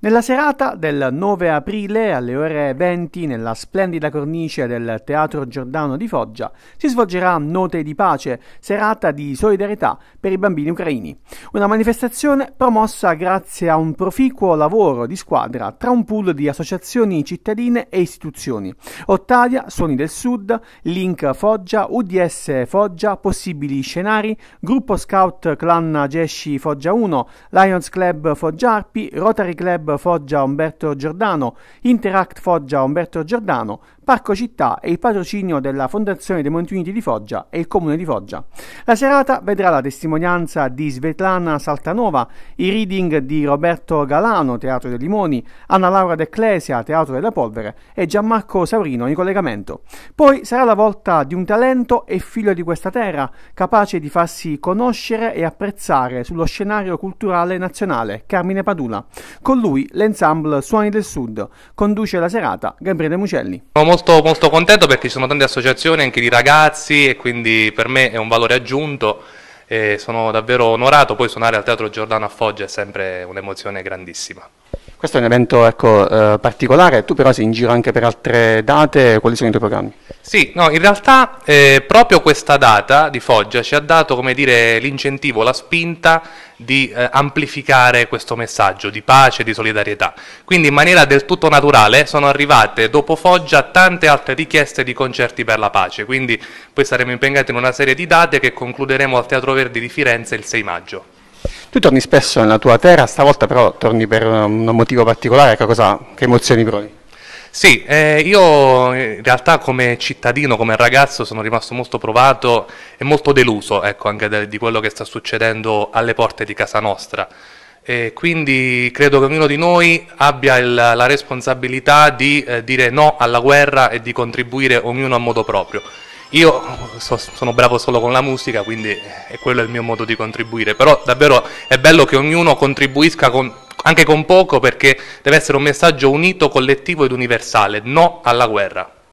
Nella serata del 9 aprile alle ore 20 nella splendida cornice del Teatro Giordano di Foggia si svolgerà Note di Pace, serata di solidarietà per i bambini ucraini, una manifestazione promossa grazie a un proficuo lavoro di squadra tra un pool di associazioni cittadine e istituzioni, Ottavia, Suoni del Sud, Link Foggia, UDS Foggia, Possibili Scenari, Gruppo Scout Clan Gesci Foggia 1, Lions Club Foggia Arpi, Rotary Club Foggia Umberto Giordano, Interact Foggia Umberto Giordano, Parco Città e il patrocinio della Fondazione dei Monti Uniti di Foggia e il Comune di Foggia. La serata vedrà la testimonianza di Svetlana Saltanova, i reading di Roberto Galano, Teatro dei Limoni, Anna Laura D'Ecclesia, Teatro della Polvere e Gianmarco Saurino in collegamento. Poi sarà la volta di un talento e figlio di questa terra, capace di farsi conoscere e apprezzare sullo scenario culturale nazionale, Carmine Padula. Con lui l'ensemble Suoni del Sud conduce la serata Gabriele Mucelli. Molto molto, molto contento perché ci sono tante associazioni anche di ragazzi e quindi per me è un valore aggiunto e sono davvero onorato, poi suonare al Teatro Giordano a Foggia è sempre un'emozione grandissima. Questo è un evento ecco, eh, particolare, tu però sei in giro anche per altre date, quali sono i tuoi programmi? Sì, no, in realtà eh, proprio questa data di Foggia ci ha dato l'incentivo, la spinta di eh, amplificare questo messaggio di pace, di solidarietà. Quindi in maniera del tutto naturale sono arrivate dopo Foggia tante altre richieste di concerti per la pace, quindi poi saremo impegnati in una serie di date che concluderemo al Teatro Verdi di Firenze il 6 maggio. Tu torni spesso nella tua terra, stavolta però torni per un motivo particolare, che, cosa, che emozioni provi? Sì, eh, io eh, in realtà come cittadino, come ragazzo sono rimasto molto provato e molto deluso ecco, anche de, di quello che sta succedendo alle porte di casa nostra. E quindi credo che ognuno di noi abbia il, la responsabilità di eh, dire no alla guerra e di contribuire ognuno a modo proprio. Io so, sono bravo solo con la musica, quindi è quello il mio modo di contribuire, però davvero è bello che ognuno contribuisca con, anche con poco perché deve essere un messaggio unito, collettivo ed universale, no alla guerra.